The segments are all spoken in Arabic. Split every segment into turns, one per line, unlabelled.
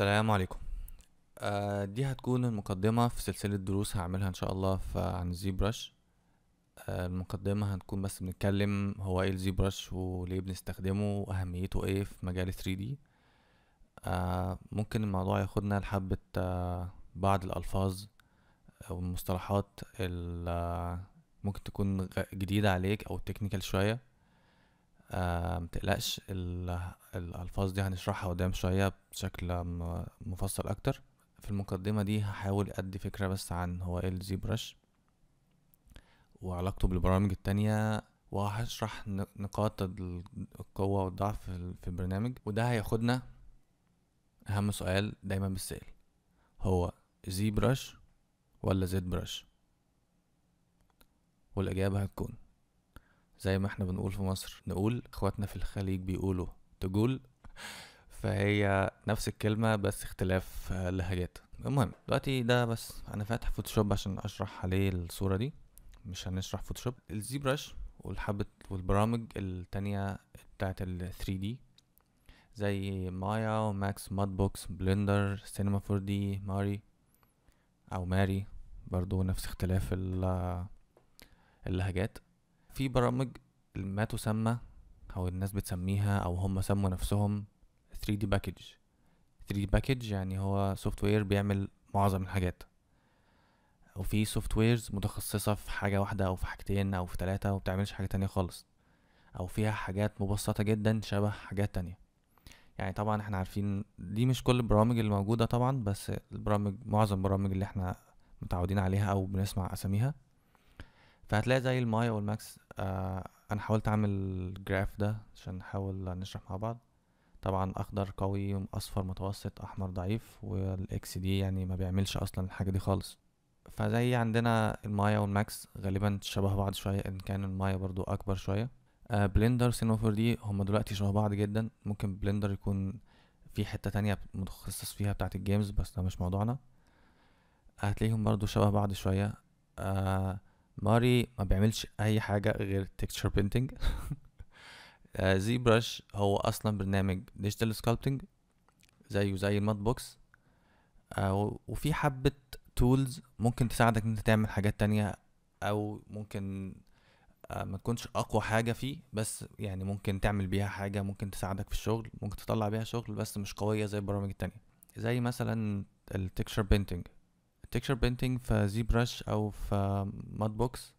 السلام عليكم آه، دي هتكون المقدمة في سلسلة دروس هعملها ان شاء الله عن الزيبرش برش آه، المقدمة هنكون بس بنتكلم هو ايه الزيبرش وليه بنستخدمه واهميته ايه في مجال 3D آه، ممكن الموضوع ياخدنا لحبة بعض الالفاظ والمصطلحات ممكن تكون جديدة عليك او تكنيكال شوية آه، متقلقش الألفاظ دي هنشرحها قدام شوية بشكل مفصل أكتر في المقدمة دي هحاول أدي فكرة بس عن هو ايه الزبرش وعلاقته بالبرامج التانية وهشرح نقاط القوة والضعف في البرنامج وده هياخدنا أهم سؤال دايما بيتسأل هو زي برش ولا زد برش والإجابة هتكون زي ما احنا بنقول في مصر نقول اخواتنا في الخليج بيقولوا تقول فهي نفس الكلمة بس اختلاف آه، لهجات المهم دلوقتي ده بس انا فاتح فوتوشوب عشان اشرح عليه الصورة دي مش هنشرح فوتوشوب الزيبرش والحبة والبرامج التانية بتاعت ال 3 d زي مايا وماكس ماد بوكس بلندر سينما 4 d ماري او ماري برضو نفس اختلاف آه، اللهجات في برامج ما تسمى او الناس بتسميها او هم سموا نفسهم 3D باكج 3D باكج يعني هو سوفت وير بيعمل معظم الحاجات وفي سوفت ويرز متخصصة في حاجة واحدة أو في حاجتين أو في ثلاثة وبتعملش حاجة تانية خالص أو فيها حاجات مبسطة جدا شبه حاجات تانية يعني طبعا احنا عارفين دي مش كل البرامج اللي موجودة طبعا بس البرامج معظم البرامج اللي احنا متعودين عليها أو بنسمع أساميها فهتلاقي زي المايا والماكس آه انا حاولت اعمل الجراف ده عشان نحاول نشرح مع بعض طبعا اخضر قوي اصفر متوسط احمر ضعيف والاكس دي يعني ما بيعملش اصلا الحاجه دي خالص فزي عندنا المايا والماكس غالبا شبه بعض شويه ان كان المايا برضو اكبر شويه آه بلندر سينوفر دي هما دلوقتي شبه بعض جدا ممكن بلندر يكون في حته تانية متخصص فيها بتاعت الجيمز بس ده مش موضوعنا هتلاقيهم برضو شبه بعض شويه آه ماري ما بيعملش اي حاجه غير تكتشر بينتنج آه، زي برش هو اصلا برنامج ديجيتال سكالبتنج زيه زي المات آه، بوكس وفي حبه تولز ممكن تساعدك ان انت تعمل حاجات تانية او ممكن آه، ما تكونش اقوى حاجه فيه بس يعني ممكن تعمل بيها حاجه ممكن تساعدك في الشغل ممكن تطلع بيها شغل بس مش قويه زي البرامج التانية زي مثلا التكشر بينتنج التكشر بينتينج في زي زيبرش او في مات بوكس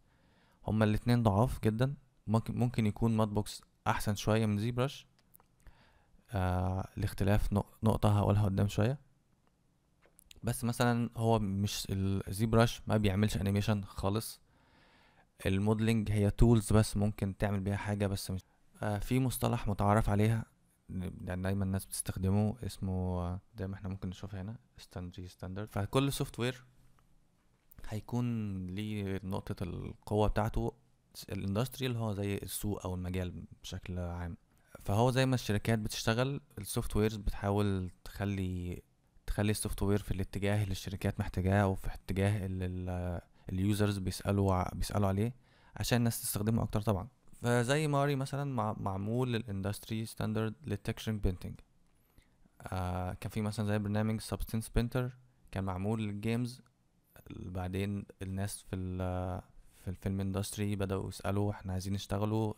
هما الاتنين ضعاف جدا ممكن ممكن يكون مات بوكس احسن شويه من زيبرش آه الاختلاف نقطه هقولها قدام شويه بس مثلا هو مش الزيبرش ما بيعملش انيميشن خالص الموديلنج هي تولز بس ممكن تعمل بيها حاجه بس مش آه في مصطلح متعارف عليها يعني دايما الناس بتستخدمه اسمه زي ما احنا ممكن نشوف هنا ستاند جي ستاندرد فكل سوفت وير هيكون ليه نقطة القوة بتاعته اللي هو زي السوق او المجال بشكل عام فهو زي ما الشركات بتشتغل السوفت ويرز بتحاول تخلي تخلي السوفت وير في الاتجاه اللي الشركات محتاجاه او في الاتجاه اللي اليوزرز بيسألوا بيسألوا عليه عشان الناس تستخدمه اكتر طبعا فزي ماري مثلا مع معمول للاندستري ستاندرد للتكشن بينتنج آه كان في مثلا زي برنامج سبستنس بينتر كان معمول للجيمز بعدين الناس في ال في الفيلم اندستري بدأوا يسألوا احنا عايزين نشتغلوا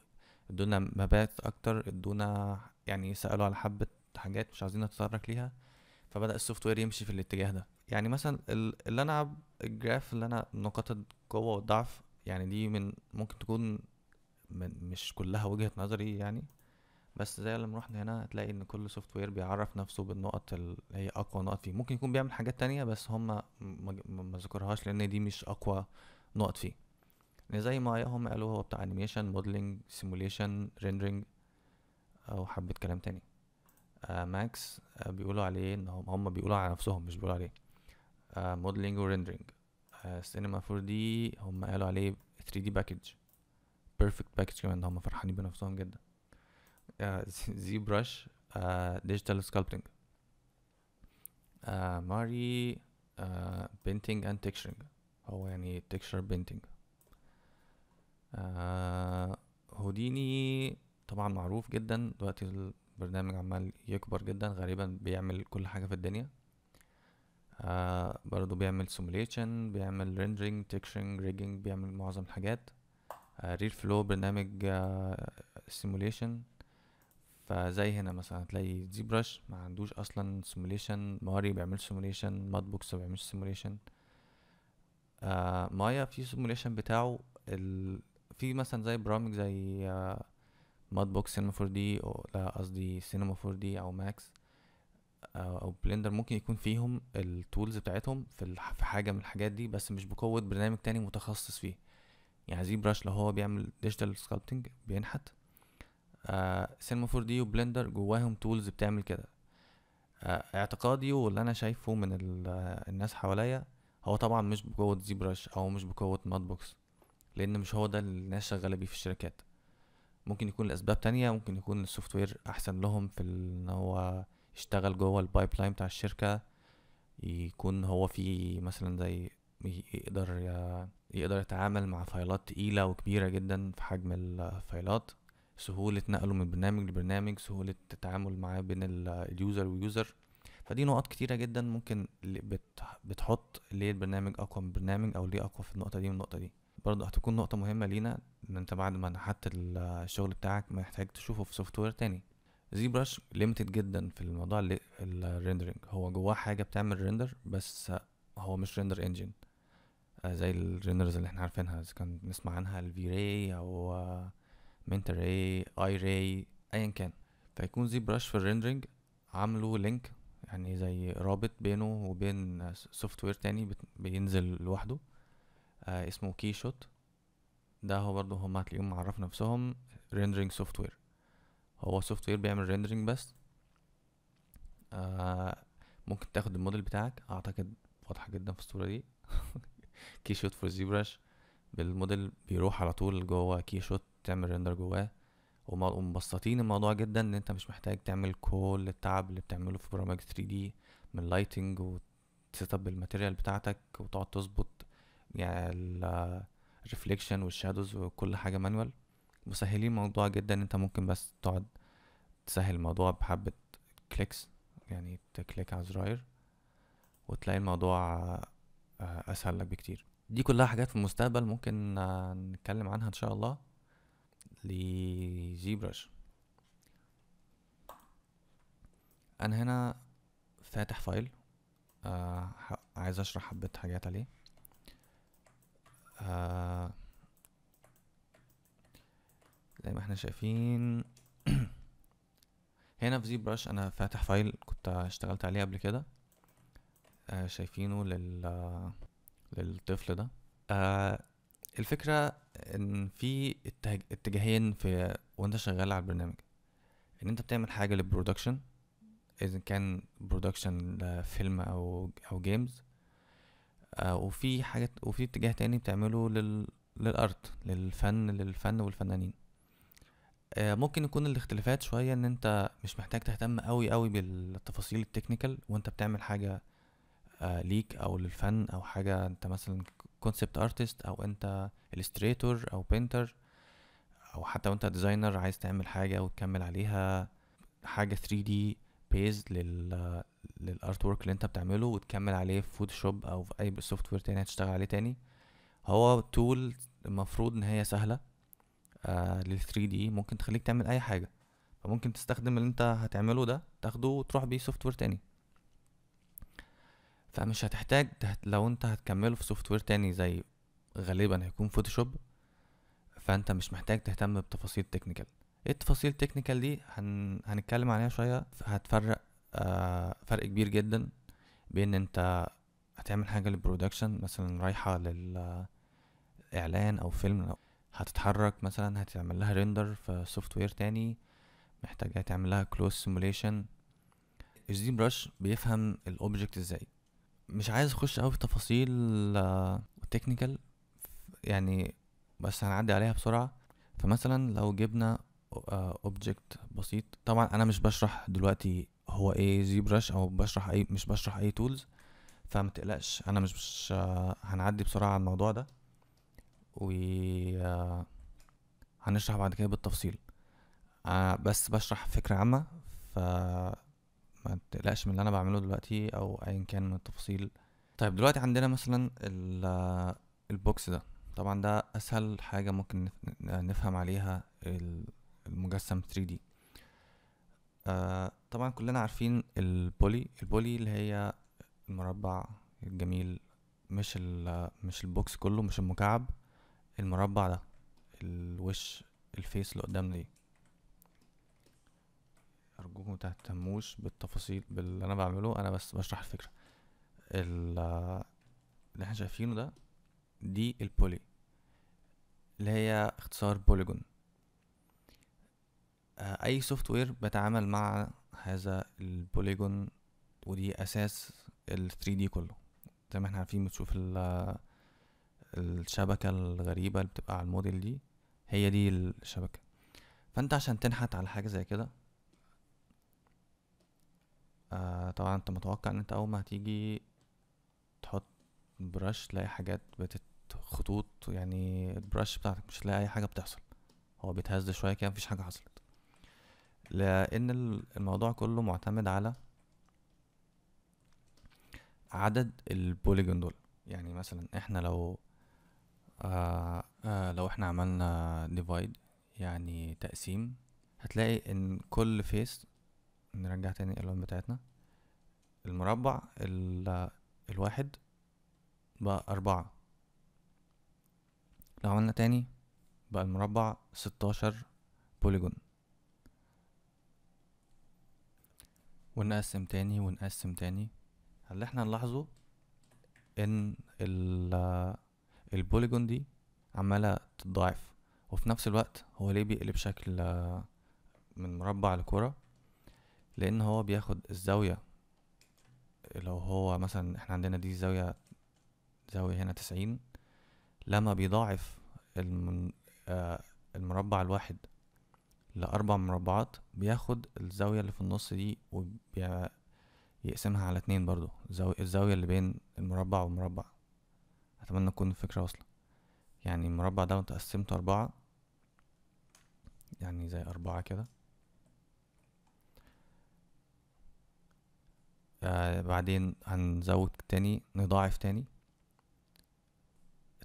ادونا مبات اكتر ادونا يعني سألوا على حبة حاجات مش عايزين نتطرق ليها فبدأ السوفت وير يمشي في الاتجاه ده يعني مثلا اللي انا الجراف اللي انا نقاط القوة والضعف يعني دي من ممكن تكون من مش كلها وجهة نظري يعني بس زي لما رحنا هنا هتلاقي ان كل سوفت وير بيعرف نفسه بالنقط اللي هي اقوى نقط فيه ممكن يكون بيعمل حاجات تانية بس هما ما ذكرهاش لان دي مش اقوى نقط فيه يعني زي ما هم قالوا هو بتاع انيميشن موديلنج سيموليشن ريندرينج او حبة كلام تاني آه ماكس آه بيقولوا عليه ان هم بيقولوا على نفسهم مش بيقولوا عليه آه موديلنج وريندرينج سينما 4 دي هم قالوا عليه 3 دي باكج بيرفكت باكج كمان هم فرحانين بنفسهم جدا آه، زي براش ديجيتال سكالبتنج ماري بينتينج اند تكشرنج هو يعني تكشر بينتينج هوديني طبعا معروف جدا دلوقتي البرنامج عمال يكبر جدا غالبا بيعمل كل حاجة في الدنيا آه برضو بيعمل سيموليشن بيعمل rendering texturing rigging بيعمل معظم الحاجات ريل آه، فلو برنامج سيموليشن آه، فزي هنا مثلا هتلاقي زي برش ما عندوش اصلا سيموليشن ماري بيعمل سيموليشن بوكس ما بيعملش سيموليشن آه مايا في سيموليشن بتاعه ال... في مثلا زي برامج زي آه بوكس سينما 4 دي لا قصدي سينما 4 دي او ماكس آه، او بلندر ممكن يكون فيهم التولز بتاعتهم في, الح... في حاجه من الحاجات دي بس مش بقوه برنامج تاني متخصص فيه يعني زي برش لو هو بيعمل ديجيتال سكالبتنج بينحت آه سينما 4 دي وبلندر جواهم تولز بتعمل كده آه اعتقادي واللي انا شايفه من آه، الناس حواليا هو طبعا مش بقوة زيبراش او مش بقوة بوكس لان مش هو ده اللي الناس شغالة بيه في الشركات ممكن يكون لاسباب تانية ممكن يكون السوفت وير احسن لهم في ان هو يشتغل جوه البايب لاين بتاع الشركة يكون هو في مثلا زي يقدر يقدر يتعامل مع فايلات تقيلة وكبيرة جدا في حجم الفايلات سهولة نقله من برنامج لبرنامج سهولة التعامل معاه بين اليوزر ويوزر فدي نقط كتيرة جدا ممكن بتحط ليه البرنامج أقوى من برنامج أو ليه أقوى في النقطة دي والنقطة دي برضه هتكون نقطة مهمة لينا إن أنت بعد ما نحت الشغل بتاعك محتاج تشوفه في سوفت وير تاني برش ليميتد جدا في الموضوع الريندرنج هو جواه حاجة بتعمل ريندر بس هو مش ريندر انجن زي الجنرز اللي احنا عارفينها اذا كان نسمع عنها الفي راي او منت راي اي راي ايا كان فيكون زي براش في الريندرنج عامله لينك يعني زي رابط بينه وبين سوفت وير تاني بينزل لوحده آه اسمه كي شوت ده هو برضه هما هتلاقيهم معرف نفسهم rendering سوفت وير هو سوفت وير بيعمل rendering بس آه ممكن تاخد الموديل بتاعك اعتقد واضحة جدا في الصورة دي كي شوت فور زيبراش بالموديل بيروح على طول جوه كي شوت تعمل ريندر جواه ومبسطين الموضوع جدا ان انت مش محتاج تعمل كل التعب اللي بتعمله في برامج 3 دي من لايتنج وتسيت اب الماتيريال بتاعتك وتقعد تظبط يعني الريفليكشن والشادوز وكل حاجه مانوال مسهلين الموضوع جدا انت ممكن بس تقعد تسهل الموضوع بحبه كليكس يعني تكليك على زراير وتلاقي الموضوع آه، اسهل لك بكتير دي كلها حاجات في المستقبل ممكن آه، نتكلم عنها ان شاء الله لزيبرش انا هنا فاتح فايل آه عايز اشرح حبه حاجات عليه آه زي ما احنا شايفين هنا في زيبرش انا فاتح فايل كنت اشتغلت عليه قبل كده آه، شايفينه لل للطفل ده آه، الفكرة ان في اتجاهين في وانت شغال على البرنامج ان انت بتعمل حاجة للبرودكشن اذا كان برودكشن لفيلم او او جيمز آه، وفي حاجة وفي اتجاه تاني بتعمله لل للارت للفن للفن والفنانين ممكن يكون الاختلافات شوية ان انت مش محتاج تهتم قوي قوي بالتفاصيل التكنيكال وانت بتعمل حاجة آه، ليك او للفن او حاجه انت مثلا كونسبت ارتست او انت الستريتور او بينتر او حتى وانت ديزاينر عايز تعمل حاجه وتكمل عليها حاجه 3 دي بيز لل للارت ورك اللي انت بتعمله وتكمل عليه في فوتوشوب او في اي سوفت وير تاني هتشتغل عليه تاني هو تول المفروض ان هي سهله آه لل 3 دي ممكن تخليك تعمل اي حاجه فممكن تستخدم اللي انت هتعمله ده تاخده وتروح بيه سوفت وير تاني فمش هتحتاج لو انت هتكمله في سوفت وير تاني زي غالبا هيكون فوتوشوب فانت مش محتاج تهتم بتفاصيل تكنيكال ايه التفاصيل التكنيكال دي هن... هنتكلم عليها شويه هتفرق آه فرق كبير جدا بين انت هتعمل حاجه للبرودكشن مثلا رايحه للاعلان آه، او فيلم أو هتتحرك مثلا هتعمل لها ريندر في سوفت وير تاني محتاجه تعمل لها كلوز سيموليشن الزي دي برش بيفهم الاوبجكت ازاي مش عايز اخش قوي في تفاصيل تكنيكال آه، يعني بس هنعدي عليها بسرعه فمثلا لو جبنا اوبجكت آه، بسيط طبعا انا مش بشرح دلوقتي هو ايه زيبرش او بشرح اي مش بشرح اي تولز فما تقلقش انا مش, مش آه، هنعدي بسرعه على الموضوع ده و هنشرح بعد كده بالتفصيل بس بشرح فكره عامه ف ما تقلقش من اللي انا بعمله دلوقتي او ايا كان من التفاصيل طيب دلوقتي عندنا مثلا البوكس ده طبعا ده اسهل حاجة ممكن نفهم عليها المجسم 3D طبعا كلنا عارفين البولي البولي اللي هي المربع الجميل مش مش البوكس كله مش المكعب المربع ده الوش الفيس اللي قدامنا دي أرجوكم متهتموش بالتفاصيل باللي أنا بعمله أنا بس بشرح الفكرة اللي احنا شايفينه ده دي البولي اللي هي اختصار بوليجون آه، اي سوفت وير بتعامل مع هذا البوليجون ودي اساس ال 3 دي كله زي ما احنا عارفين بتشوف الشبكه الغريبه اللي بتبقى على الموديل دي هي دي الشبكه فانت عشان تنحت على حاجه زي كده آه طبعا انت متوقع ان انت اول ما هتيجي تحط برش تلاقي حاجات بتت خطوط يعني البرش بتاعتك مش هتلاقي اي حاجه بتحصل هو بيتهز شويه كده مفيش حاجه حصلت لان الموضوع كله معتمد على عدد البوليجون دول يعني مثلا احنا لو آه آه لو احنا عملنا ديفايد يعني تقسيم هتلاقي ان كل فيس نرجع تاني الالوان بتاعتنا المربع ال الواحد بقى أربعة لو عملنا تاني بقى المربع ستاشر بوليجون ونقسم تاني ونقسم تاني اللي احنا نلاحظه ان البوليجون دي عمالة تتضاعف وفي نفس الوقت هو ليه بيقلب شكل من مربع لكرة لان هو بياخد الزاوية لو هو مثلا احنا عندنا دي زاوية زاوية هنا تسعين لما بيضاعف آه، المربع الواحد لأربع مربعات بياخد الزاوية اللي في النص دي ويقسمها على اتنين برضو الزاوية اللي بين المربع والمربع أتمنى تكون الفكرة واصلة يعني المربع ده لو قسمته أربعة يعني زي أربعة كده بعدين هنزود تاني نضاعف تاني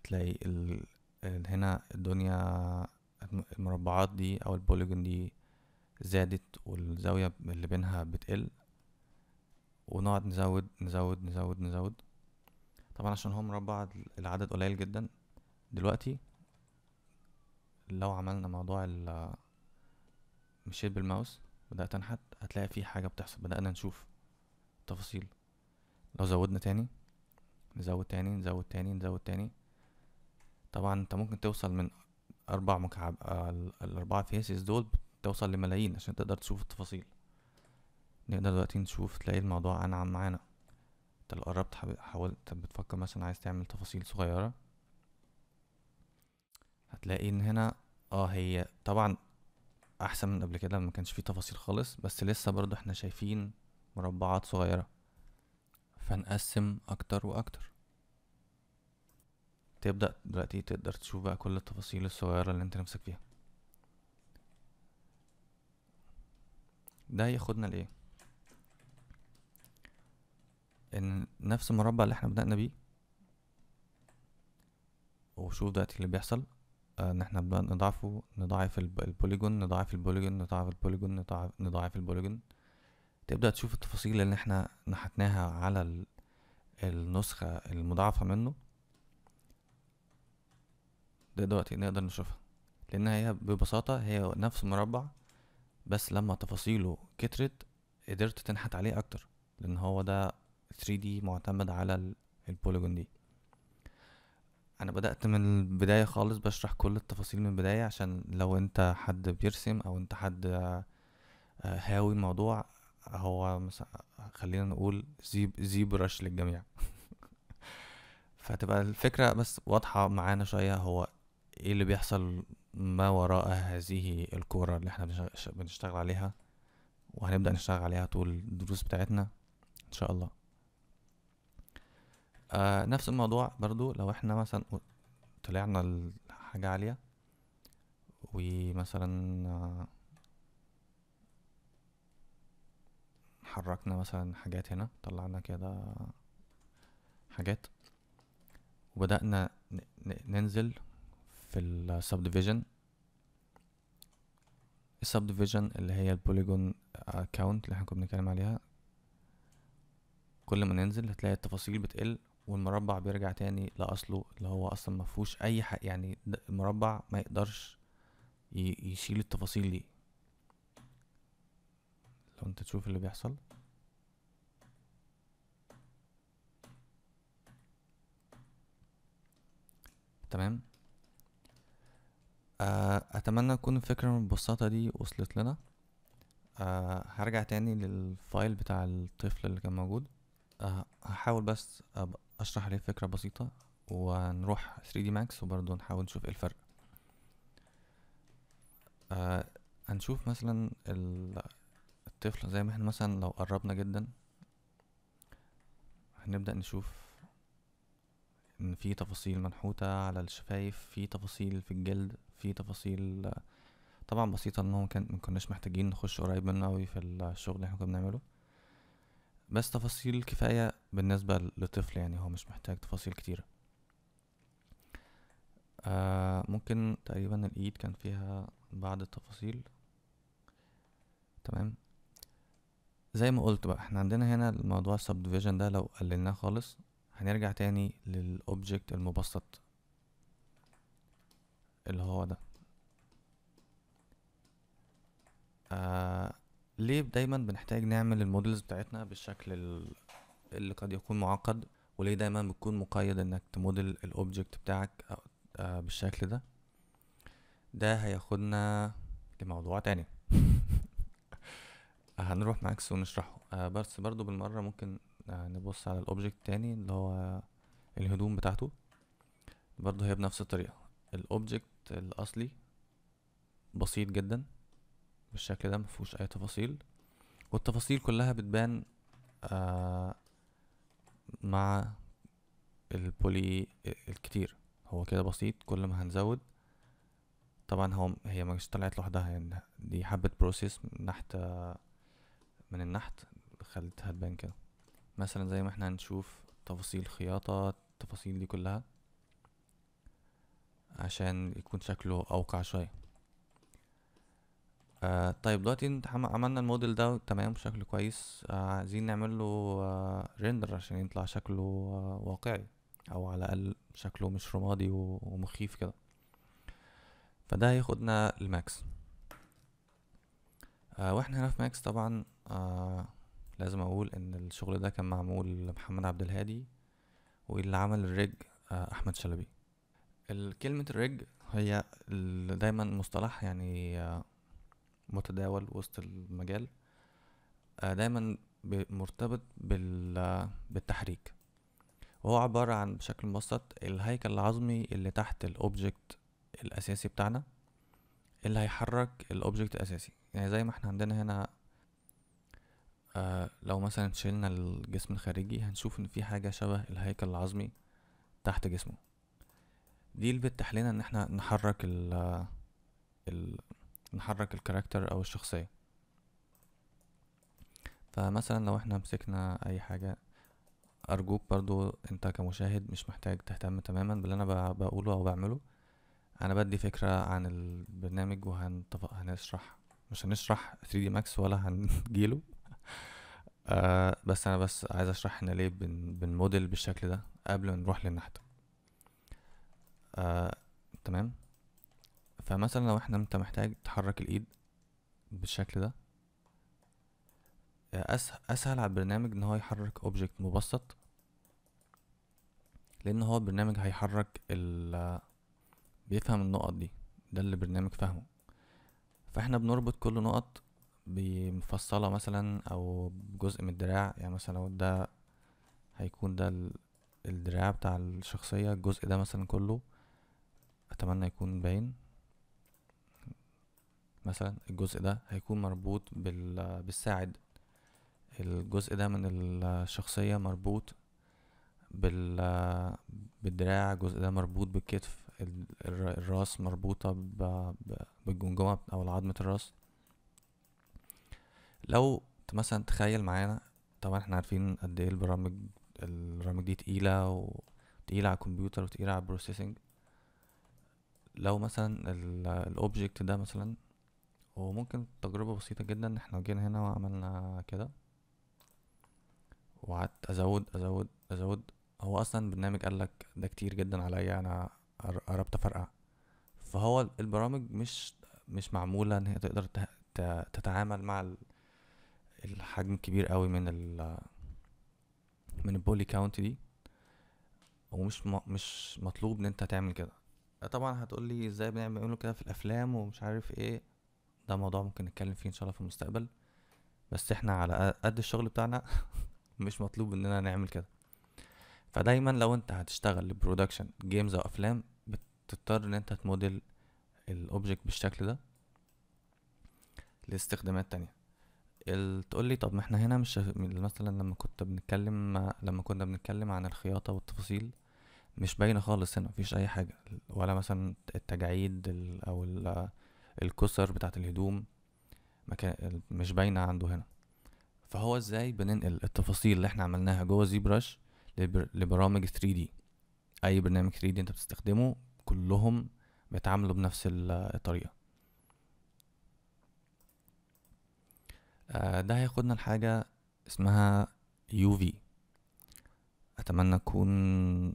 تلاقي ال... هنا الدنيا المربعات دي او البوليجون دي زادت والزاوية اللي بينها بتقل ونقعد نزود نزود نزود نزود طبعا عشان هو مربع العدد قليل جدا دلوقتي لو عملنا موضوع ال مشيت بالماوس بدأت انحت هتلاقي في حاجة بتحصل بدأنا نشوف تفاصيل لو زودنا تاني نزود تاني نزود تاني نزود تاني طبعا انت ممكن توصل من اربع مكعب الاربعة فيسز دول توصل لملايين عشان تقدر تشوف التفاصيل نقدر دلوقتي نشوف تلاقي الموضوع انعم معانا انت لو قربت حاولت بتفكر مثلا عايز تعمل تفاصيل صغيرة هتلاقي ان هنا اه هي طبعا احسن من قبل كده ما كانش فيه تفاصيل خالص بس لسه برضو احنا شايفين مربعات صغيرة فنقسم أكتر وأكتر تبدأ دلوقتي تقدر تشوف بقى كل التفاصيل الصغيرة اللي انت نفسك فيها ده ياخدنا لإيه؟ إن نفس المربع اللي احنا بدأنا بيه وشوف دلوقتي اللي بيحصل آه، ان احنا بنضعفه نضعف البوليجون نضعف البوليجون نضعف البوليجون نضعف البوليجون تبدأ تشوف التفاصيل اللي احنا نحتناها على النسخة المضاعفة منه دلوقتي نقدر نشوفها لأن هي ببساطة هي نفس مربع بس لما تفاصيله كترت قدرت تنحت عليه أكتر لأن هو ده 3D معتمد على البوليجون دي انا بدأت من البداية خالص بشرح كل التفاصيل من البداية عشان لو انت حد بيرسم او انت حد آه، هاوي الموضوع هو مثلا خلينا نقول زي زي برش للجميع فتبقى الفكرة بس واضحة معانا شوية هو ايه اللي بيحصل ما وراء هذه الكورة اللي احنا بنشتغل عليها وهنبدأ نشتغل عليها طول الدروس بتاعتنا ان شاء الله آه نفس الموضوع برضو لو احنا مثلا طلعنا لحاجة عالية ومثلا آه حركنا مثلا حاجات هنا طلعنا كده حاجات وبدأنا ننزل في ال subdivision اللي هي البوليجون اكاونت اللي احنا كنا بنتكلم عليها كل ما ننزل هتلاقي التفاصيل بتقل والمربع بيرجع تاني لأصله اللي هو أصلا مفهوش أي حق يعني المربع ما يقدرش يشيل التفاصيل دي لو انت تشوف اللي بيحصل تمام آه اتمنى تكون الفكره المبسطه دي وصلت لنا أه هرجع تاني للفايل بتاع الطفل اللي كان موجود أه هحاول بس اشرح عليه فكرة بسيطة ونروح 3D Max وبرضه نحاول نشوف ايه الفرق أه هنشوف مثلا الطفل زي ما احنا مثلا لو قربنا جدا هنبدأ نشوف ان في تفاصيل منحوتة على الشفايف في تفاصيل في الجلد في تفاصيل طبعا بسيطة ان هو كان مكناش محتاجين نخش قريب منه اوي في الشغل اللي احنا كنا بنعمله بس تفاصيل كفاية بالنسبة للطفل يعني هو مش محتاج تفاصيل كتيرة آه ممكن تقريبا الايد كان فيها بعض التفاصيل تمام زي ما قلت بقى احنا عندنا هنا الموضوع subdivision ده لو قللناه خالص هنرجع تاني للأوبجكت المبسط اللي هو ده آه ليه دايما بنحتاج نعمل المودلز بتاعتنا بالشكل اللي قد يكون معقد وليه دايما بتكون مقيد انك تمودل الاوبجكت بتاعك آه بالشكل ده ده هياخدنا لموضوع تاني هنروح معاكس ونشرحه آه بس برضو بالمرة ممكن آه نبص على الاوبجكت تاني اللي هو الهدوم بتاعته برضو هي بنفس الطريقة الاوبجكت الاصلي بسيط جدا بالشكل ده مفهوش اي تفاصيل والتفاصيل كلها بتبان آه مع البولي الكتير هو كده بسيط كل ما هنزود طبعا هو هي مش طلعت لوحدها يعني دي حبة بروسيس من ناحية من النحت خلتها تبان كده مثلا زي ما احنا هنشوف تفاصيل خياطة التفاصيل دي كلها عشان يكون شكله أوقع شوية آه طيب دلوقتي عملنا الموديل ده تمام شكله كويس آه عايزين نعمل له آه ريندر عشان يطلع شكله آه واقعي او على الاقل شكله مش رمادي ومخيف كده فده هياخدنا الماكس آه واحنا هنا في ماكس طبعا آه لازم اقول ان الشغل ده كان معمول لمحمد عبد الهادي واللي عمل الرج آه احمد شلبي كلمة الرج هي دايما مصطلح يعني آه متداول وسط المجال آه دايما مرتبط آه، بالتحريك وهو عبارة عن بشكل مبسط الهيكل العظمي اللي تحت الأوبجكت الأساسي بتاعنا اللي هيحرك الأوبجكت الأساسي يعني زي ما احنا عندنا هنا آه لو مثلا شلنا الجسم الخارجي هنشوف ان في حاجة شبه الهيكل العظمي تحت جسمه دي اللي بتتيح ان احنا نحرك ال نحرك الكاركتر او الشخصية فمثلا لو احنا مسكنا اي حاجة ارجوك برضو انت كمشاهد مش محتاج تهتم تماما باللي انا بقوله او بعمله انا بدي فكرة عن البرنامج وهنشرح مش هنشرح 3 دي ماكس ولا هنجيله آه بس انا بس عايز اشرح احنا ليه بن بنموديل بالشكل ده قبل ما نروح للنحت آه تمام فمثلا لو احنا انت محتاج تحرك الايد بالشكل ده آه، اسهل على البرنامج ان هو يحرك اوبجكت مبسط لان هو البرنامج هيحرك ال بيفهم النقط دي ده اللي البرنامج فاهمه فاحنا بنربط كل نقط بمفصلة مثلا او جزء من الدراع يعني مثلا لو ده هيكون ده الدراع بتاع الشخصية الجزء ده مثلا كله اتمنى يكون باين مثلا الجزء ده هيكون مربوط بالساعد الجزء ده من الشخصية مربوط بالدراع الجزء ده مربوط بالكتف الراس مربوطة بالجمجمة أو عظمة الراس لو مثلا تخيل معانا طبعا احنا عارفين قد ايه البرامج البرامج دي تقيلة وتقيلة على الكمبيوتر وتقيلة على البروسيسنج لو مثلا الاوبجكت ده مثلا وممكن تجربة بسيطة جدا ان احنا جينا هنا وعملنا كده وقعدت ازود ازود ازود هو اصلا البرنامج قالك ده كتير جدا عليا انا قربت افرقع فهو البرامج مش مش معمولة ان هي تقدر تتعامل مع الحجم الكبير قوي من ال من البولي كاونت دي ومش مش مطلوب ان انت تعمل كده آه طبعا هتقولي ازاي بنعمل كده في الافلام ومش عارف ايه ده موضوع ممكن نتكلم فيه ان شاء الله في المستقبل بس احنا على قد الشغل بتاعنا مش مطلوب اننا نعمل كده فدايما لو انت هتشتغل لبرودكشن جيمز او افلام تضطر ان انت تموديل الاوبجكت بالشكل ده لاستخدامات تانية تقول لي طب ما احنا هنا مش مثلا لما كنت بنتكلم لما كنا بنتكلم عن الخياطة والتفاصيل مش باينة خالص هنا مفيش أي حاجة ولا مثلا التجاعيد أو الكسر بتاعة الهدوم مش باينة عنده هنا فهو ازاي بننقل التفاصيل اللي احنا عملناها جوه زيبرش لبرامج 3D أي برنامج 3D انت بتستخدمه كلهم بيتعاملوا بنفس الطريقة آه، ده هياخدنا لحاجة اسمها في أتمنى تكون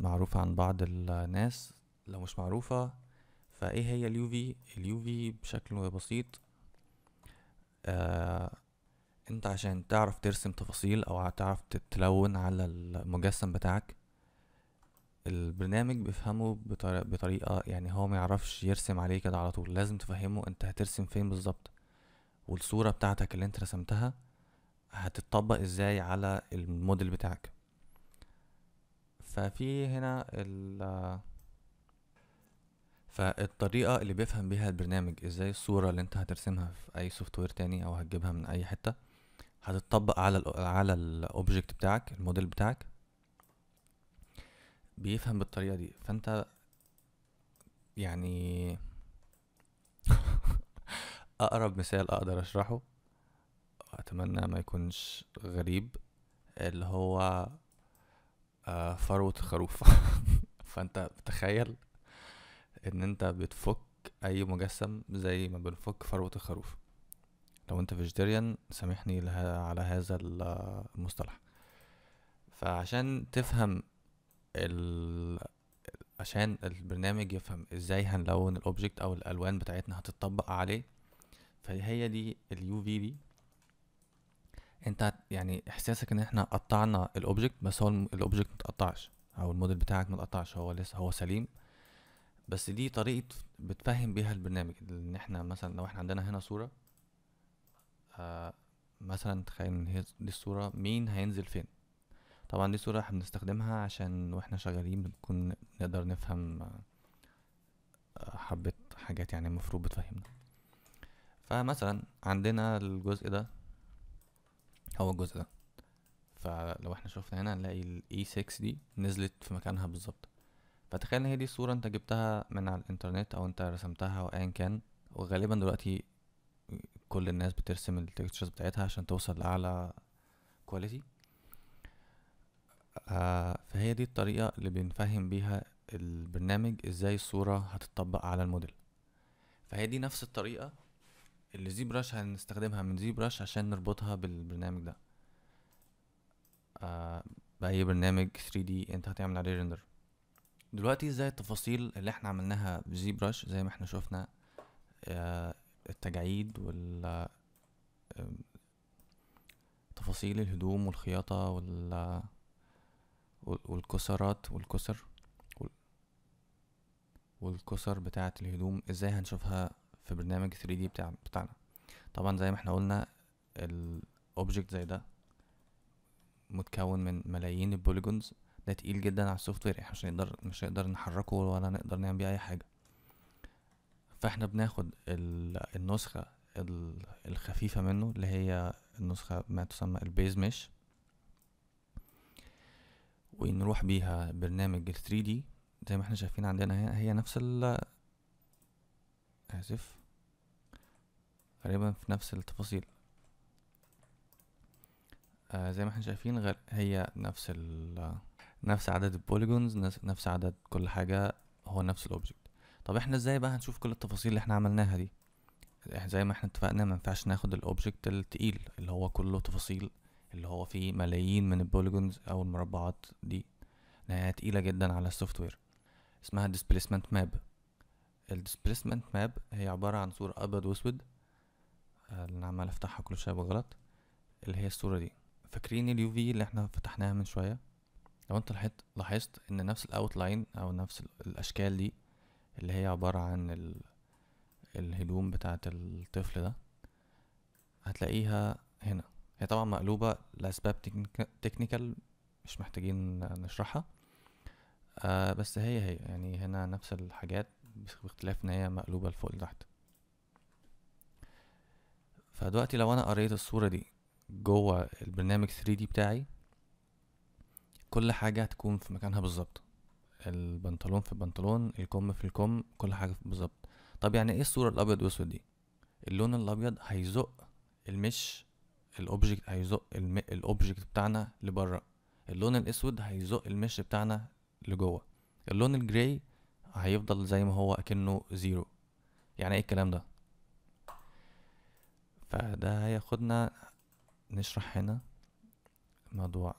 معروفة عن بعض الناس لو مش معروفة فإيه هي اليو في اليو في بشكل بسيط آه، انت عشان تعرف ترسم تفاصيل او تعرف تلون على المجسم بتاعك البرنامج بيفهمه بطريقة, يعني هو ما يعرفش يرسم عليه كده على طول لازم تفهمه انت هترسم فين بالظبط والصورة بتاعتك اللي انت رسمتها هتتطبق ازاي على الموديل بتاعك ففي هنا ال فالطريقة اللي بيفهم بيها البرنامج ازاي الصورة اللي انت هترسمها في اي سوفت وير تاني او هتجيبها من اي حتة هتتطبق على ال على الاوبجكت بتاعك الموديل بتاعك بيفهم بالطريقه دي فانت يعني اقرب مثال اقدر اشرحه اتمنى ما يكونش غريب اللي هو آه، فروة الخروف فانت تخيل ان انت بتفك اي مجسم زي ما بنفك فروة الخروف لو انت فيجيتيريان سامحني على هذا المصطلح فعشان تفهم ال... عشان البرنامج يفهم ازاي هنلون الاوبجكت او الالوان بتاعتنا هتتطبق عليه فهي دي اليو في دي انت يعني احساسك ان احنا قطعنا الاوبجكت بس هو الاوبجكت متقطعش او الموديل بتاعك متقطعش هو لسه هو سليم بس دي طريقه بتفهم بيها البرنامج ان احنا مثلا لو احنا عندنا هنا صوره آه مثلا تخيل ان دي الصوره مين هينزل فين طبعا دي صورة احنا بنستخدمها عشان واحنا شغالين بنكون نقدر نفهم آه، حبة حاجات يعني المفروض بتفهمنا فمثلا عندنا الجزء ده هو الجزء ده فلو احنا شفنا هنا هنلاقي ال E6 دي نزلت في مكانها بالظبط فتخيل ان هي دي الصورة انت جبتها من على الانترنت او انت رسمتها او ايا كان وغالبا دلوقتي كل الناس بترسم التكتشرز بتاعتها عشان توصل لأعلى كواليتي آه، فهي دي الطريقة اللي بنفهم بيها البرنامج ازاي الصورة هتطبق على الموديل فهي دي نفس الطريقة اللي زي براش هنستخدمها من زي براش عشان نربطها بالبرنامج ده آه بأي برنامج 3D انت هتعمل عليه ريندر دلوقتي ازاي التفاصيل اللي احنا عملناها بزي براش زي ما احنا شفنا آه التجاعيد وال تفاصيل الهدوم والخياطة وال والكسرات والكسر والكسر بتاعة الهدوم ازاي هنشوفها في برنامج 3D بتاع بتاعنا طبعا زي ما احنا قلنا الاوبجكت زي ده متكون من ملايين البوليجونز ده تقيل جدا على السوفت وير احنا مش هنقدر مش هنقدر نحركه ولا نقدر نعمل بيه اي حاجه فاحنا بناخد النسخه الخفيفه منه اللي هي النسخه ما تسمى البيز مش ونروح بيها برنامج ال 3 d زي ما احنا شايفين عندنا هي, هي نفس ال اسف غالبا في نفس التفاصيل آه زي ما احنا شايفين غير هي نفس ال نفس عدد البوليجونز نفس عدد كل حاجة هو نفس الاوبجكت طب احنا ازاي بقى هنشوف كل التفاصيل اللي احنا عملناها دي زي ما احنا اتفقنا ما ينفعش ناخد الاوبجكت التقيل اللي هو كله تفاصيل اللي هو فيه ملايين من البوليجونز او المربعات دي لانها تقيلة جدا على السوفت وير اسمها displacement map ال displacement map هي عبارة عن صورة ابيض واسود آه، انا عمال افتحها كل شوية بغلط اللي هي الصورة دي فاكرين اليو في اللي احنا فتحناها من شوية لو انت لاحظت لاحظت ان نفس الاوتلاين او نفس الاشكال دي اللي هي عبارة عن ال... الهدوم بتاعة الطفل ده هتلاقيها هنا هي طبعا مقلوبة لأسباب تكنيكال مش محتاجين نشرحها آه بس هي هي يعني هنا نفس الحاجات باختلاف ان هي مقلوبة لفوق لتحت فدلوقتي لو انا قريت الصورة دي جوه البرنامج 3D بتاعي كل حاجة هتكون في مكانها بالظبط البنطلون في البنطلون الكم في الكم كل حاجة بالظبط طب يعني ايه الصورة الابيض واسود دي اللون الابيض هيزق المش الاوبجكت هيزق الاوبجكت بتاعنا لبره اللون الاسود هيزق المش بتاعنا لجوه اللون الجراي هيفضل زي ما هو اكنه زيرو يعني ايه الكلام ده فده هياخدنا نشرح هنا الموضوع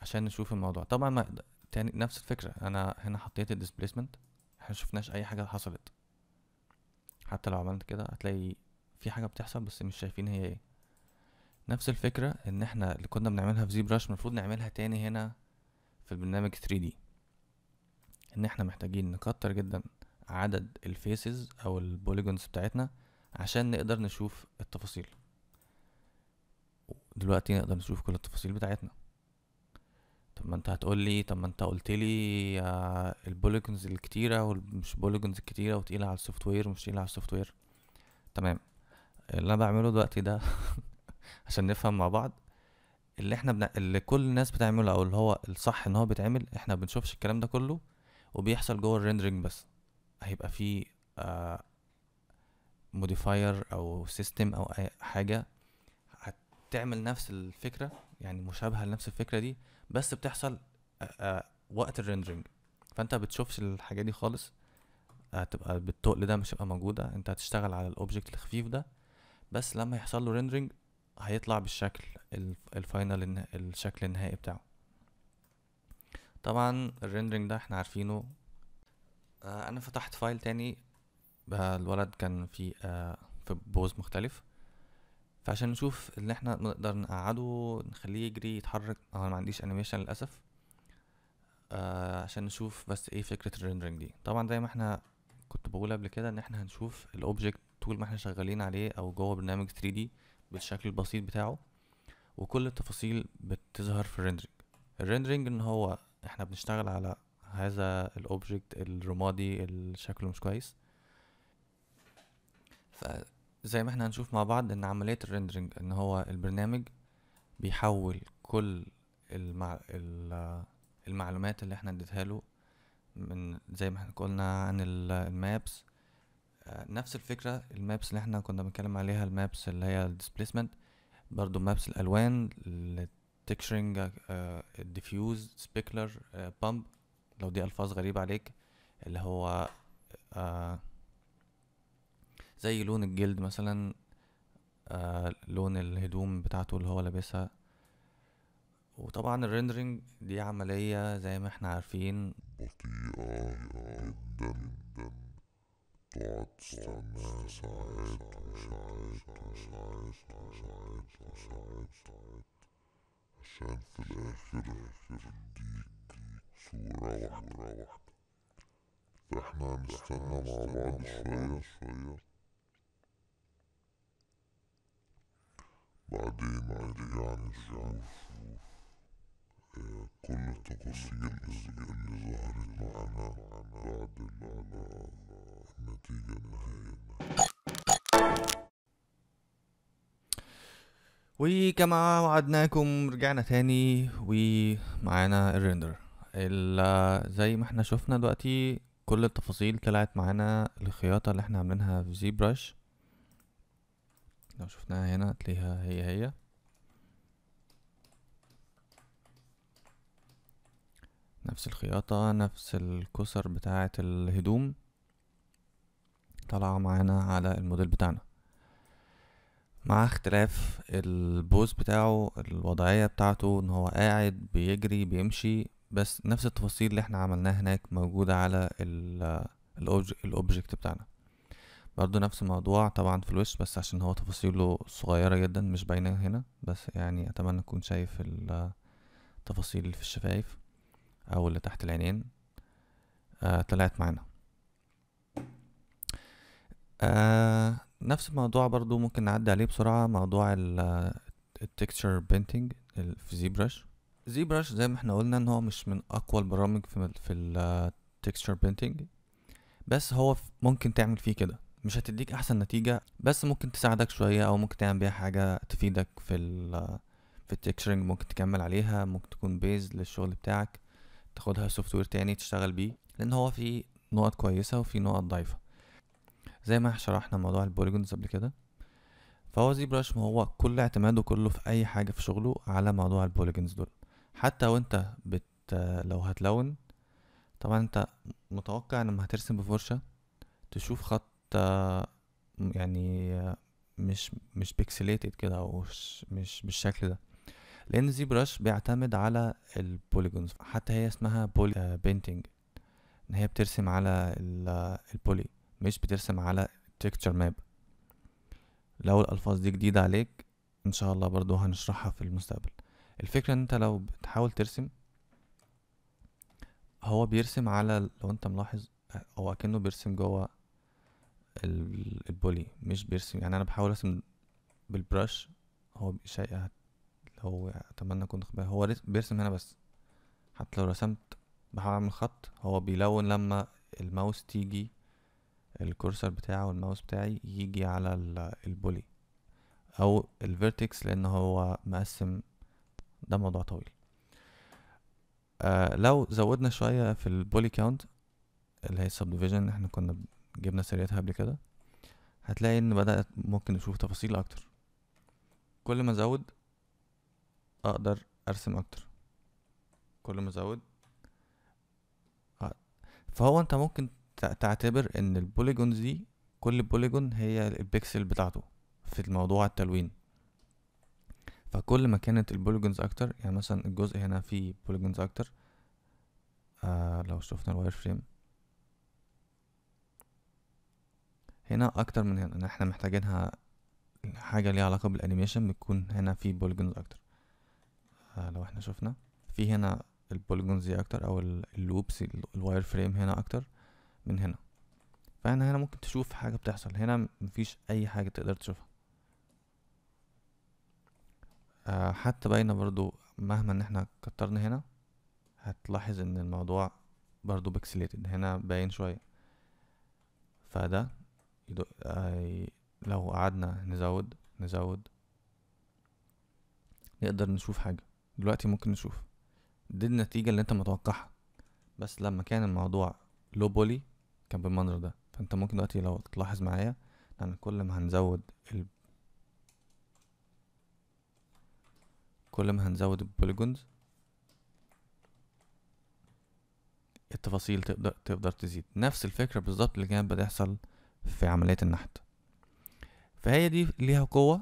عشان نشوف الموضوع طبعا ما تاني نفس الفكره انا هنا حطيت الديسبيسمنت احنا شفناش اي حاجه حصلت حتى لو عملت كده هتلاقي في حاجه بتحصل بس مش شايفين هي ايه نفس الفكرة ان احنا اللي كنا بنعملها في ZBrush المفروض نعملها تاني هنا في البرنامج 3D ان احنا محتاجين نكتر جدا عدد الفيسز او البوليجونز بتاعتنا عشان نقدر نشوف التفاصيل دلوقتي نقدر نشوف كل التفاصيل بتاعتنا طب ما انت هتقول لي طب ما انت قلت لي آه، البوليجونز الكتيره ومش بوليجونز الكتيره وتقيله على السوفت وير ومش تقيله على السوفت وير تمام اللي انا بعمله دلوقتي ده عشان نفهم مع بعض اللي احنا بنا... اللي كل الناس بتعمله او اللي هو الصح ان هو بيتعمل احنا بنشوفش الكلام ده كله وبيحصل جوه الريندرنج بس هيبقى في موديفاير آه، او سيستم او أي حاجه هتعمل نفس الفكره يعني مشابهه لنفس الفكره دي بس بتحصل آه، آه، وقت الريندرنج فانت بتشوفش الحاجه دي خالص هتبقى بالتقل ده مش هتبقى موجوده انت هتشتغل على الاوبجكت الخفيف ده بس لما يحصل له ريندرنج هيطلع بالشكل الفاينل الشكل النهائي بتاعه طبعا الريندرنج ده احنا عارفينه آه، انا فتحت فايل تاني الولد كان في آه، في بوز مختلف فعشان نشوف ان احنا نقدر نقعده نخليه يجري يتحرك آه، انا ما عنديش انيميشن للاسف عشان نشوف بس ايه فكره الريندرنج دي طبعا زي ما احنا كنت بقول قبل كده ان احنا هنشوف الاوبجكت طول ما احنا شغالين عليه او جوه برنامج 3 دي بالشكل البسيط بتاعه وكل التفاصيل بتظهر في الريندرينج الريندرينج ان هو احنا بنشتغل على هذا الاوبجكت الرمادي اللي شكله مش كويس فزي ما احنا هنشوف مع بعض ان عملية الريندرينج ان هو البرنامج بيحول كل المع... المعلومات اللي احنا اديتها له من زي ما احنا قلنا عن المابس نفس الفكرة المابس اللي احنا كنا بنتكلم عليها المابس اللي هي الديسبليسمنت برضو مابس الألوان التكشرينج الديفيوز سبيكلر بامب لو دي ألفاظ غريبة عليك اللي هو آه، زي لون الجلد مثلا آه، لون الهدوم بتاعته اللي هو لابسها وطبعا الريندرينج دي عملية زي ما احنا عارفين بطيئة جدا تقعد تستناه ساعات وساعات وساعات وساعات وساعات عشان في الآخر تديك صورة واحدة واحدة فاحنا هنستنى مع بعض شوية شوية بعدين نرجع نشوف آه، كل التفاصيل اللي ظهرت معانا بعد ما نتيجة نهائية وكما وعدناكم رجعنا تاني ومعانا الريندر زي ما احنا شفنا دلوقتي كل التفاصيل طلعت معانا الخياطة اللي احنا عاملينها في زي برش لو شفناها هنا تلاقيها هي هي نفس الخياطة نفس الكسر بتاعة الهدوم طالعة معانا على الموديل بتاعنا مع اختلاف البوز بتاعه الوضعية بتاعته ان هو قاعد بيجري بيمشي بس نفس التفاصيل اللي احنا عملناها هناك موجودة على الاوبجكت بتاعنا برضو نفس الموضوع طبعا في الوش بس عشان هو تفاصيله صغيرة جدا مش باينة هنا بس يعني اتمنى تكون شايف التفاصيل اللي في الشفايف او اللي تحت العينين آه، طلعت معانا آه نفس الموضوع برضو ممكن نعدي عليه بسرعة موضوع آه، التكتشر بينتينج في زي برش زي ما احنا قلنا ان هو مش من اقوى البرامج في في آه، التكستشر بينتينج بس هو ممكن تعمل فيه كده مش هتديك احسن نتيجة بس ممكن تساعدك شوية او ممكن تعمل بيها حاجة تفيدك في ال آه، في التكشرنج ممكن تكمل عليها ممكن تكون بيز للشغل بتاعك تاخدها سوفت وير تاني تشتغل بيه لان هو في نقط كويسة وفي نقط ضعيفة زي ما شرحنا موضوع البوليجونز قبل كده فهو زي براش ما هو كل اعتماده كله في اي حاجه في شغله على موضوع البوليجونز دول حتى وانت بت لو هتلون طبعا انت متوقع لما هترسم بفرشه تشوف خط يعني مش مش بيكسليتد كده او مش بالشكل ده لان زي براش بيعتمد على البوليجونز حتى هي اسمها بولي بينتينج آه، ان هي بترسم على البولي مش بترسم على تكتشر ماب لو الالفاظ دي جديده عليك ان شاء الله برضو هنشرحها في المستقبل الفكره ان انت لو بتحاول ترسم هو بيرسم على لو انت ملاحظ هو كأنه بيرسم جوه البولي مش بيرسم يعني انا بحاول ارسم بالبرش هو شيء لو اتمنى اكون هو بيرسم هنا بس حتى لو رسمت بحاول اعمل خط هو بيلون لما الماوس تيجي الكورسر بتاعه والماوس بتاعي يجي على البولي او الفيرتكس لان هو مقسم ده موضوع طويل آه لو زودنا شويه في البولي كاونت اللي هي السب ديفيجن احنا كنا جبنا سيريتها قبل كده هتلاقي ان بدأت ممكن نشوف تفاصيل اكتر كل ما زود اقدر ارسم اكتر كل ما زود فهو انت ممكن تعتبر ان البوليجونز دي كل بوليجون هي البيكسل بتاعته في الموضوع التلوين فكل ما كانت البوليجونز اكتر يعني مثلا الجزء هنا فيه بوليجونز اكتر آه لو شفنا الواير فريم هنا اكتر من هنا احنا محتاجينها حاجة ليها علاقة بالانيميشن بتكون هنا في بوليجونز اكتر آه لو احنا شفنا في هنا البوليجونز دي اكتر او اللوبس الواير فريم هنا اكتر من هنا فانا هنا ممكن تشوف حاجة بتحصل هنا مفيش اي حاجة تقدر تشوفها آه حتى باينة برضو مهما ان احنا كترنا هنا هتلاحظ ان الموضوع برضو بيكسليتد هنا باين شوية فده يدو... آي... آه، لو قعدنا نزود نزود نقدر نشوف حاجة دلوقتي ممكن نشوف دي النتيجة اللي انت متوقعها بس لما كان الموضوع لو بولي كان بالمنظر ده فانت ممكن دلوقتي لو تلاحظ معايا ان يعني كل ما هنزود ال... كل ما هنزود البوليجونز التفاصيل تقدر تقدر تزيد نفس الفكرة بالظبط اللي كانت بتحصل في عملية النحت فهي دي ليها قوة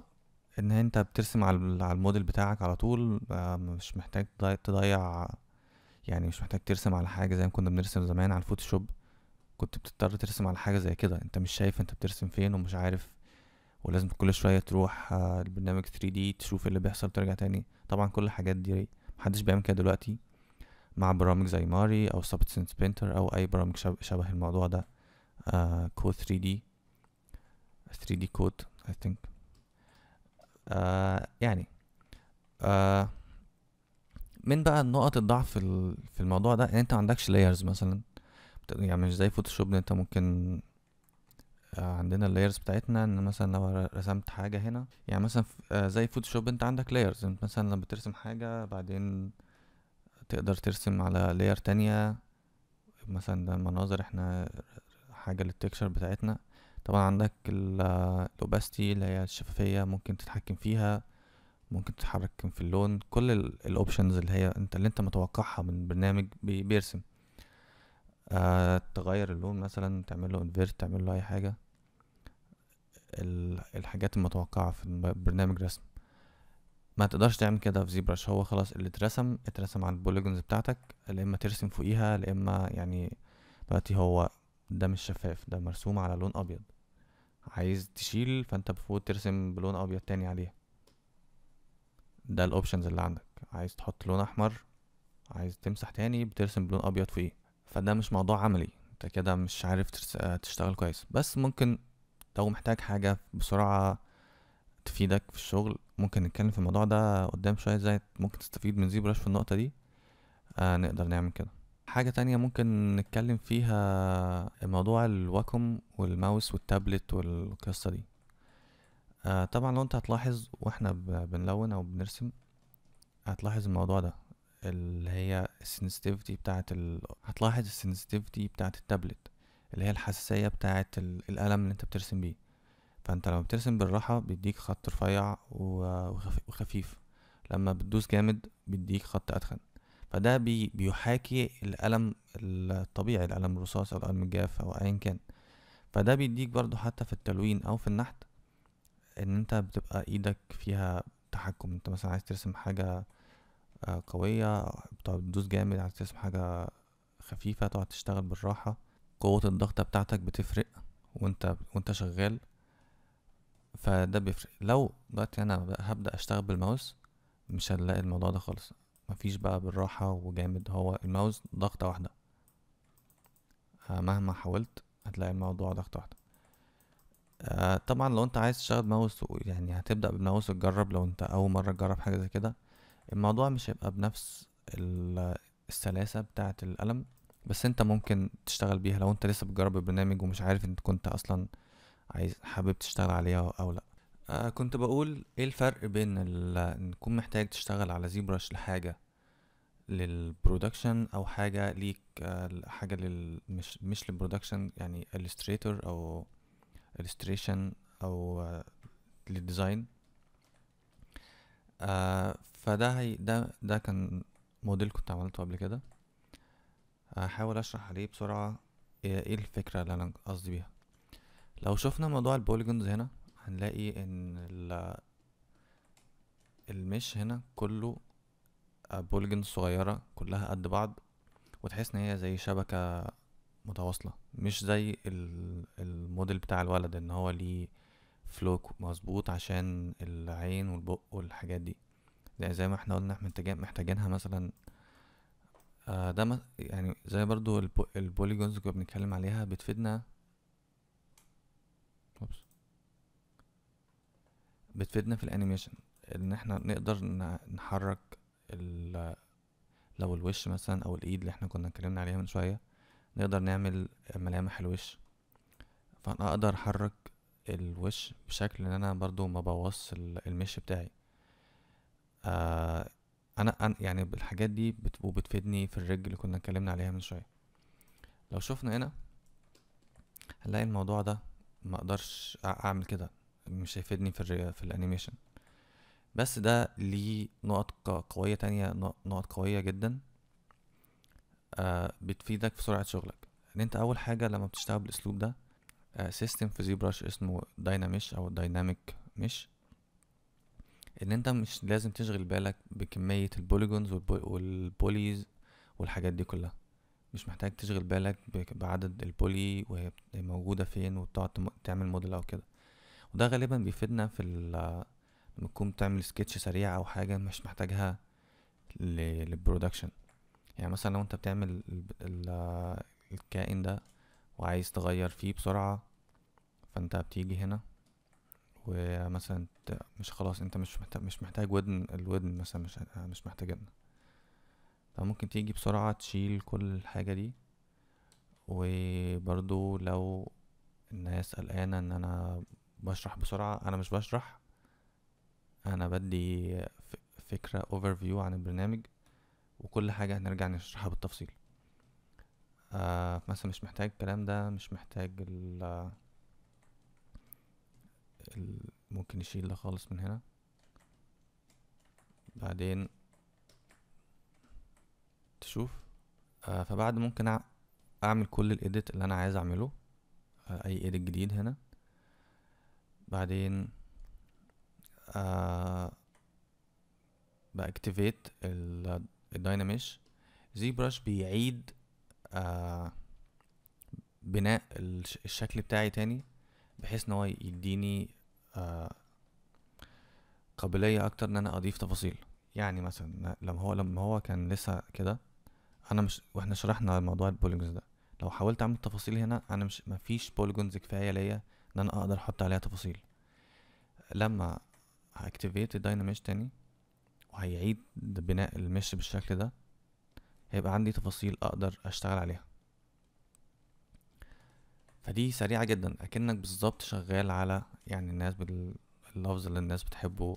ان انت بترسم على الموديل بتاعك على طول آه، مش محتاج تضيع يعني مش محتاج ترسم على حاجة زي ما كنا بنرسم زمان على الفوتوشوب كنت بتضطر ترسم على حاجة زي كده انت مش شايف انت بترسم فين ومش عارف ولازم كل شوية تروح آه، البرنامج 3D تشوف إيه اللي بيحصل ترجع تاني طبعا كل الحاجات دي محدش بيعمل كده دلوقتي مع برامج زي ماري او سبستنس بينتر او اي برامج شبه الموضوع ده آه كود 3D 3D كود I think آه، يعني آه من بقى نقط الضعف في الموضوع ده ان انت ما عندكش layers مثلا يعني مش زي فوتوشوب انت ممكن آه، عندنا اللايرز بتاعتنا ان مثلا لو رسمت حاجة هنا يعني مثلا آه، زي فوتوشوب انت عندك لايرز انت مثلا لما بترسم حاجة بعدين تقدر ترسم على لاير تانية مثلا ده مناظر احنا حاجة للتكشر بتاعتنا طبعا عندك الاوباستي آه، اللي هي الشفافية ممكن تتحكم فيها ممكن تتحكم في اللون كل الاوبشنز اللي هي انت اللي انت متوقعها من برنامج بيرسم آه تغير اللون مثلا تعمل له انفيرت تعمل له اي حاجه الحاجات المتوقعه في برنامج رسم ما تقدرش تعمل كده في برش هو خلاص اللي اترسم اترسم على البوليجونز بتاعتك يا اما ترسم فوقيها يا اما يعني دلوقتي هو ده مش شفاف ده مرسوم على لون ابيض عايز تشيل فانت بفوت ترسم بلون ابيض تاني عليها ده الاوبشنز اللي عندك عايز تحط لون احمر عايز تمسح تاني بترسم بلون ابيض فوقيه فده مش موضوع عملي انت كده مش عارف آه، تشتغل كويس بس ممكن لو محتاج حاجة بسرعة تفيدك في الشغل ممكن نتكلم في الموضوع ده قدام شوية ازاي ممكن تستفيد من زيبراش في النقطة دي آه نقدر نعمل كده حاجة تانية ممكن نتكلم فيها موضوع الواكم والماوس والتابلت والقصة دي آه طبعا لو انت هتلاحظ واحنا بنلون او بنرسم هتلاحظ الموضوع ده اللي هي السنسيتيفيتي بتاعة ال... هتلاحظ السنسيتيفيتي بتاعة التابلت اللي هي الحساسية بتاعة القلم اللي انت بترسم بيه فانت لما بترسم بالراحة بيديك خط رفيع وخفيف لما بتدوس جامد بيديك خط أتخن فده بي بيحاكي القلم الطبيعي القلم الرصاص أو القلم الجاف أو أيا كان فده بيديك برضو حتى في التلوين أو في النحت إن أنت بتبقى إيدك فيها تحكم أنت مثلا عايز ترسم حاجة آه، قوية بتقعد تدوس جامد عايز تسمع حاجة خفيفة تقعد تشتغل بالراحة قوة الضغط بتاعتك بتفرق وانت وانت شغال فده بيفرق لو دلوقتي انا هبدأ اشتغل بالماوس مش هنلاقي الموضوع ده خالص مفيش بقى بالراحة وجامد هو الماوس ضغطة واحدة آه، مهما حاولت هتلاقي الموضوع ضغطة واحدة آه، طبعا لو انت عايز تشتغل ماوس يعني هتبدأ بالماوس وتجرب لو انت اول مرة تجرب حاجة زي كده الموضوع مش هيبقى بنفس السلاسة بتاعة القلم بس انت ممكن تشتغل بيها لو انت لسه بتجرب البرنامج ومش عارف انت كنت اصلا عايز حابب تشتغل عليها او لا آه كنت بقول ايه الفرق بين ان تكون محتاج تشتغل على زيبرش لحاجة للبرودكشن او حاجة ليك آه حاجة لل مش مش للبرودكشن يعني illustrator او illustration او آه للديزاين آه فده هي ده ده كان موديل كنت عملته قبل كده هحاول اشرح عليه بسرعة ايه, إيه الفكرة اللي انا قصدي بيها لو شفنا موضوع البوليجونز هنا هنلاقي ان المش هنا كله آه، بوليجونز صغيرة كلها قد بعض وتحس ان هي زي شبكة متواصلة مش زي الموديل بتاع الولد ان هو ليه فلوك مظبوط عشان العين والبق والحاجات دي يعني زي ما احنا قلنا احنا محتاجينها مثلا آه، ده ما يعني زي برضو البوليجونز كنا بنتكلم عليها بتفيدنا بتفيدنا في الانيميشن ان احنا نقدر نحرك ال لو الوش مثلا او الايد اللي احنا كنا اتكلمنا عليها من شويه نقدر نعمل ملامح الوش فانا اقدر احرك الوش بشكل ان انا برضو ما بوظش المشي بتاعي آه انا يعني الحاجات دي بت... وبتفيدني في الرج اللي كنا اتكلمنا عليها من شويه لو شفنا هنا هنلاقي الموضوع ده ما اقدرش اعمل كده مش هيفيدني في الري... في الانيميشن بس ده ليه نقط قوية تانية نقط قوية جدا آه بتفيدك في سرعة شغلك ان انت اول حاجة لما بتشتغل بالاسلوب ده سيستم آه، في زيبراش اسمه دايناميش او دايناميك مش ان انت مش لازم تشغل بالك بكمية البوليجونز والبوليز والحاجات دي كلها مش محتاج تشغل بالك بعدد البولي وهي موجودة فين وتقعد تعمل موديل او كده وده غالبا بيفيدنا في لما تكون تعمل سكتش سريع او حاجة مش محتاجها للبرودكشن يعني مثلا لو انت بتعمل الكائن ده وعايز تغير فيه بسرعة فانت بتيجي هنا ومثلا مش خلاص انت مش محتاج مش محتاج ودن الودن مثلا مش مش محتاجينها فممكن تيجي بسرعة تشيل كل الحاجة دي وبرضو لو الناس قلقانة ان انا بشرح بسرعة انا مش بشرح انا بدي فكرة اوفر فيو عن البرنامج وكل حاجة هنرجع نشرحها بالتفصيل آه مثلا مش محتاج الكلام ده مش محتاج ال ممكن نشيل ده خالص من هنا بعدين تشوف آه فبعد ممكن اعمل كل الايديت اللي انا عايز اعمله آه اي ايديت جديد هنا بعدين آه باكتيفيت الدايناميش زي براش بيعيد آه بناء الشكل بتاعي تاني بحيث ان هو يديني آه، قابليه اكتر ان انا اضيف تفاصيل يعني مثلا لما هو لما هو كان لسه كده انا مش واحنا شرحنا موضوع البوليجونز ده لو حاولت اعمل تفاصيل هنا انا مش مفيش بوليجونز كفايه ليا ان انا اقدر احط عليها تفاصيل لما هاكتيفيت الدايناميش تاني وهيعيد بناء المش بالشكل ده هيبقى عندي تفاصيل اقدر اشتغل عليها فدي سريعة جدا اكنك بالظبط شغال على يعني الناس باللفظ اللي الناس بتحبه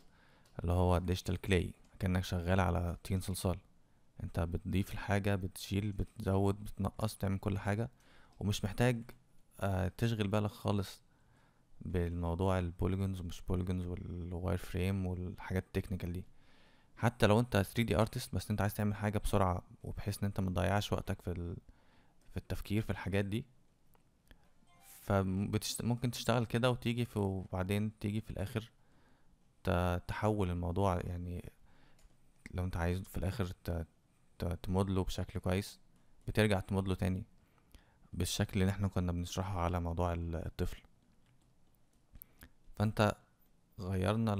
اللي هو ديجيتال كلاي اكنك شغال على طين صلصال انت بتضيف الحاجة بتشيل بتزود بتنقص بتعمل كل حاجة ومش محتاج آه، تشغل بالك خالص بالموضوع البوليجونز ومش بوليجونز والواير فريم والحاجات التكنيكال دي حتى لو انت 3 دي ارتست بس انت عايز تعمل حاجه بسرعه وبحيث ان انت متضيعش وقتك في في التفكير في الحاجات دي فممكن تشتغل كده وتيجي في وبعدين تيجي في الاخر تحول الموضوع يعني لو انت عايز في الاخر تمودله بشكل كويس بترجع تمودله تاني بالشكل اللي احنا كنا بنشرحه على موضوع الطفل فانت غيرنا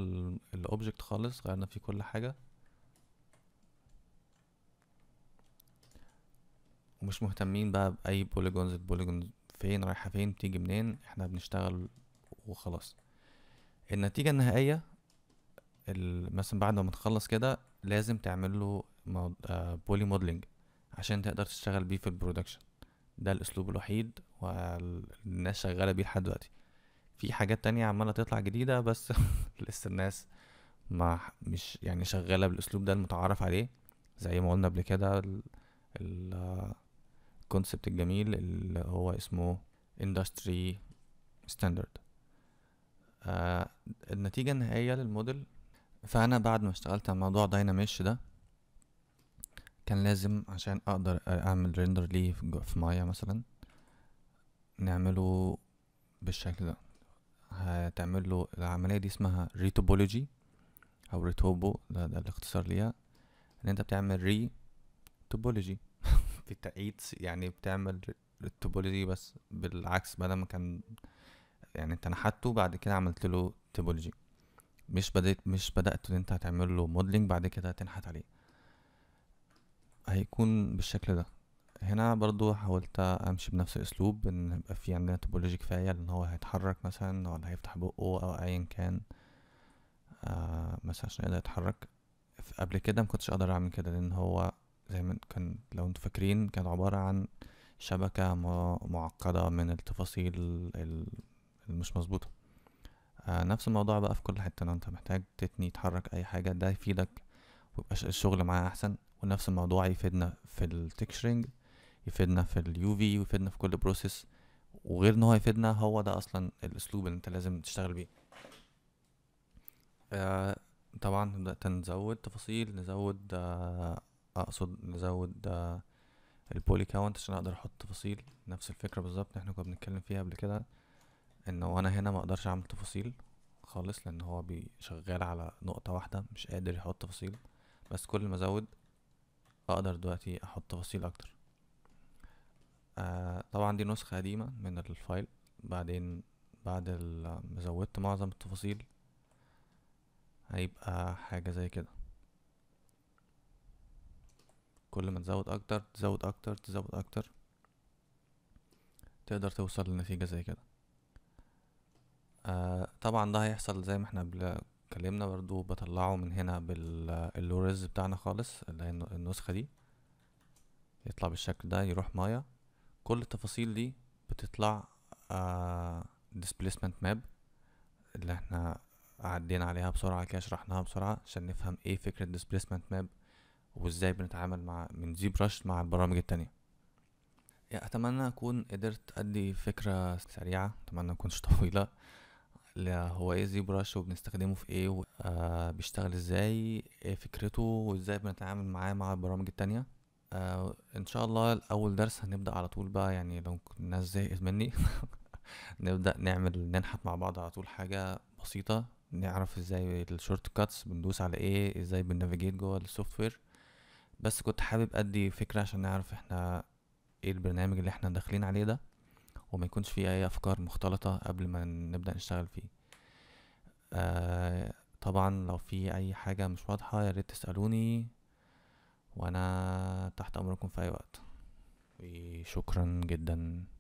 الاوبجكت خالص غيرنا فيه كل حاجة ومش مهتمين بقى بأي بوليجونز البوليجونز فين رايحة فين بتيجي منين احنا بنشتغل وخلاص النتيجة النهائية مثلا بعد ما تخلص كده لازم تعمل له بولي موديلنج آه، عشان تقدر تشتغل بيه في البرودكشن ده الاسلوب الوحيد والناس شغالة بيه لحد دلوقتي في حاجات تانية عمالة تطلع جديدة بس لسه الناس ما مش يعني شغالة بالاسلوب ده المتعارف عليه زي ما قلنا قبل كده ال الكونسبت الجميل اللي هو اسمه اندستري ستاندرد آه النتيجة النهائية للموديل فأنا بعد ما اشتغلت على موضوع داينامش ده كان لازم عشان أقدر أعمل ريندر ليه في مايا مثلا نعمله بالشكل ده هتعمل له العملية دي اسمها ريتوبولوجي أو ريتوبو ده, ده الاختصار ليها إن أنت بتعمل ري توبولوجي في تعيد يعني بتعمل التوبولوجي بس بالعكس بدل ما كان يعني انت نحته بعد كده عملت له توبولوجي مش بدأت مش بدأت ان انت هتعمل له موديلنج بعد كده هتنحت عليه هيكون بالشكل ده هنا برضو حاولت امشي بنفس الاسلوب ان يبقى في عندنا توبولوجي كفايه ان هو هيتحرك مثلا ولا هيفتح بقه او ايا كان آه مثلا عشان يقدر يتحرك قبل كده مكنتش اقدر اعمل كده لان هو زي ما كان لو انتوا فاكرين كان عبارة عن شبكة معقدة من التفاصيل المش مظبوطة آه، نفس الموضوع بقى في كل حتة لو انت محتاج تتني تحرك اي حاجة ده يفيدك ويبقى الشغل معاه احسن ونفس الموضوع يفيدنا في التكشرينج يفيدنا في اليو في ويفيدنا في كل بروسيس وغير ان هو يفيدنا هو ده اصلا الاسلوب اللي انت لازم تشتغل بيه آه طبعا نبدأ نزود تفاصيل نزود آه اقصد نزود آه، البولي كاونت عشان اقدر احط تفاصيل نفس الفكره بالظبط احنا كنا بنتكلم فيها قبل كده ان انا هنا ما اقدرش اعمل تفاصيل خالص لان هو بيشغل على نقطه واحده مش قادر يحط تفاصيل بس كل ما ازود اقدر دلوقتي احط تفاصيل اكتر آه طبعا دي نسخه قديمه من الفايل بعدين بعد آه، ما زودت معظم التفاصيل هيبقى حاجه زي كده كل ما تزود اكتر تزود اكتر تزود اكتر تقدر توصل لنتيجة زي كده آه طبعا ده هيحصل زي ما احنا اتكلمنا برضو بطلعه من هنا باللوريز بتاعنا خالص اللي هي النسخة دي يطلع بالشكل ده يروح مايا كل التفاصيل دي بتطلع آه displacement map اللي احنا عدينا عليها بسرعة كده شرحناها بسرعة عشان نفهم ايه فكرة displacement map وازاي بنتعامل مع من زي برش مع البرامج التانية يعني اتمنى اكون قدرت ادي فكرة سريعة اتمنى مكونش طويلة هو ايه زي برش وبنستخدمه في ايه آه بيشتغل ازاي ايه فكرته وازاي بنتعامل معاه مع البرامج التانية آه ان شاء الله اول درس هنبدأ على طول بقى يعني لو الناس زهقت مني نبدأ نعمل ننحت مع بعض على طول حاجة بسيطة نعرف ازاي الشورت كاتس بندوس على ايه ازاي بننافيجيت جوه السوفت وير بس كنت حابب ادي فكرة عشان نعرف احنا ايه البرنامج اللي احنا داخلين عليه ده وما يكونش فيه اي افكار مختلطة قبل ما نبدأ نشتغل فيه آه طبعا لو في اي حاجة مش واضحة يا ريت تسألوني وانا تحت امركم في اي وقت وشكرا جدا